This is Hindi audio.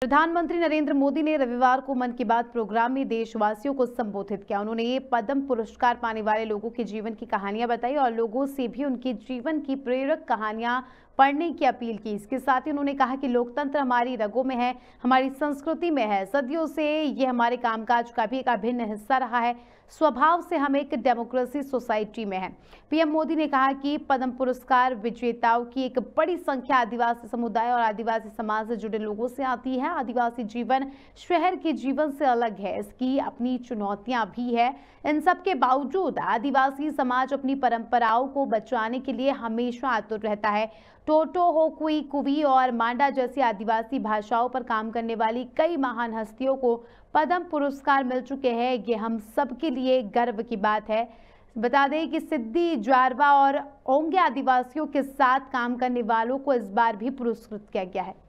प्रधानमंत्री नरेंद्र मोदी ने रविवार को मन की बात प्रोग्राम में देशवासियों को संबोधित किया उन्होंने ये पद्म पुरस्कार पाने वाले लोगों के जीवन की कहानियां बताई और लोगों से भी उनके जीवन की प्रेरक कहानियां पढ़ने की अपील की इसके साथ ही उन्होंने कहा कि लोकतंत्र हमारी रगों में है हमारी संस्कृति में है सदियों से ये हमारे कामकाज का भी एक अभिन्न हिस्सा रहा है स्वभाव से हम एक डेमोक्रेसी सोसाइटी में है पीएम मोदी ने कहा कि पद्म पुरस्कार विजेताओं की एक बड़ी संख्या आदिवासी समुदाय और आदिवासी समाज से जुड़े लोगों से आती है आदिवासी जीवन शहर के जीवन से अलग है इसकी अपनी चुनौतियां भी है इन सब के बावजूद आदिवासी समाज अपनी परंपराओं को बचाने के लिए हमेशा आतुर रहता है टोटो हो कुई कुवी और मांडा जैसी आदिवासी भाषाओं पर काम करने वाली कई महान हस्तियों को पद्म पुरस्कार मिल चुके हैं ये हम सबके लिए गर्व की बात है बता दें कि सिद्धि ज्वारवा और ओंगे आदिवासियों के साथ काम करने वालों को इस बार भी पुरस्कृत किया गया है